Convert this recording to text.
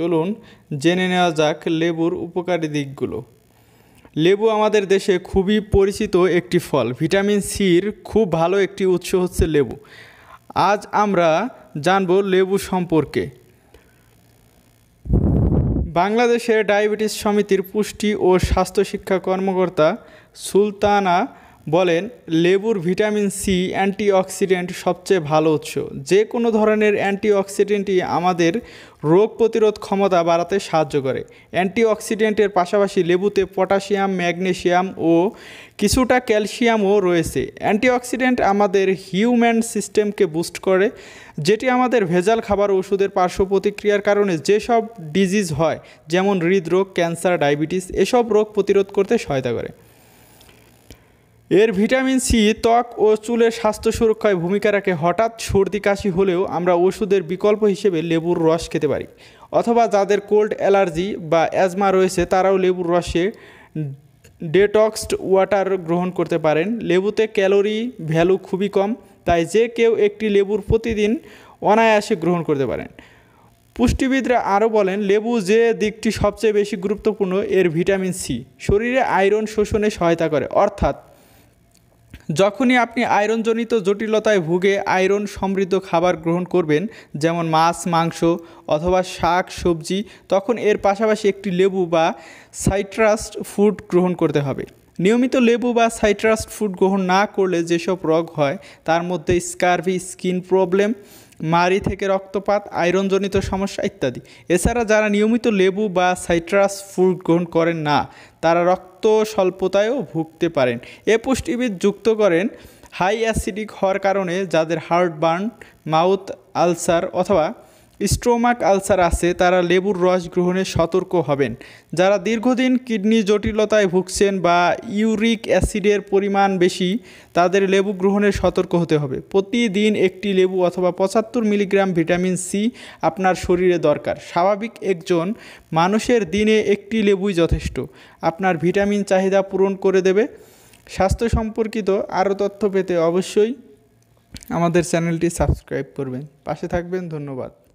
চলুন জেনে নেওয়া যাক লেবুর উপকারী দিকগুলো লেবু আমাদের দেশে খুবই পরিচিত একটি ফল ভিটামিন সির খুব ভালো একটি উৎস হচ্ছে লেবু আজ আমরা জানব লেবু সম্পর্কে বাংলাদেশের ডায়াবেটিস সমিতির পুষ্টি ও স্বাস্থ্য শিক্ষা কর্মকর্তা সুলতানা বলেন লেবুর ভিটামিন সি অ্যান্টিঅক্সিডেন্ট সবচেয়ে ভালো উৎস যে কোনো ধরনের অ্যান্টিঅক্সিডেন্টই আমাদের রোগ প্রতিরোধ ক্ষমতা বাড়াতে সাহায্য করে অ্যান্টিঅক্সিডেন্টের পাশাপাশি লেবুতে পটাশিয়াম ম্যাগনেশিয়াম ও কিছুটা ক্যালসিয়ামও রয়েছে অ্যান্টিঅক্সিডেন্ট আমাদের হিউম্যান সিস্টেমকে বুস্ট করে যেটি আমাদের ভেজাল খাবার ওষুধের পার্শ্ব প্রতিক্রিয়ার কারণে যেসব ডিজিজ হয় যেমন হৃদরোগ ক্যান্সার ডায়াবেটিস এসব রোগ প্রতিরোধ করতে সহায়তা করে এর ভিটামিন সি ত্বক ও চুলের স্বাস্থ্য সুরক্ষায় ভূমিকা রাখে হঠাৎ সর্দি কাশি হলেও আমরা ওষুধের বিকল্প হিসেবে লেবুর রস খেতে পারি অথবা যাদের কোল্ড অ্যালার্জি বা অ্যাজমা রয়েছে তারাও লেবুর রসে ডেটক্সড ওয়াটার গ্রহণ করতে পারেন লেবুতে ক্যালোরি ভ্যালু খুবই কম তাই যে কেউ একটি লেবুর প্রতিদিন অনায়াসে গ্রহণ করতে পারেন পুষ্টিবিদরা আরও বলেন লেবু যে দিকটি সবচেয়ে বেশি গুরুত্বপূর্ণ এর ভিটামিন সি শরীরে আয়রন শোষণে সহায়তা করে অর্থাৎ যখনই আপনি আয়রনজনিত জটিলতায় ভুগে আয়রন সমৃদ্ধ খাবার গ্রহণ করবেন যেমন মাছ মাংস অথবা শাক সবজি তখন এর পাশাপাশি একটি লেবু বা সাইট্রাস ফুড গ্রহণ করতে হবে নিয়মিত লেবু বা সাইট্রাস ফুড গ্রহণ না করলে যেসব রোগ হয় তার মধ্যে স্কারভি স্কিন প্রবলেম মারি থেকে রক্তপাত আয়রনজনিত সমস্যা ইত্যাদি এছাড়া যারা নিয়মিত লেবু বা সাইট্রাস ফুড গ্রহণ করেন না তারা রক্ত স্বল্পতায়ও ভুগতে পারেন এ পুষ্টিবিদ যুক্ত করেন হাই অ্যাসিডিক হওয়ার কারণে যাদের হার্ট বার্ন মাউথ আলসার অথবা স্ট্রোমাক আলসার আছে তারা লেবুর রস গ্রহণে সতর্ক হবেন যারা দীর্ঘদিন কিডনি জটিলতায় ভুগছেন বা ইউরিক অ্যাসিডের পরিমাণ বেশি তাদের লেবু গ্রহণে সতর্ক হতে হবে প্রতিদিন একটি লেবু অথবা পঁচাত্তর মিলিগ্রাম ভিটামিন সি আপনার শরীরে দরকার স্বাভাবিক একজন মানুষের দিনে একটি লেবুই যথেষ্ট আপনার ভিটামিন চাহিদা পূরণ করে দেবে স্বাস্থ্য সম্পর্কিত আরও তথ্য পেতে অবশ্যই আমাদের চ্যানেলটি সাবস্ক্রাইব করবেন পাশে থাকবেন ধন্যবাদ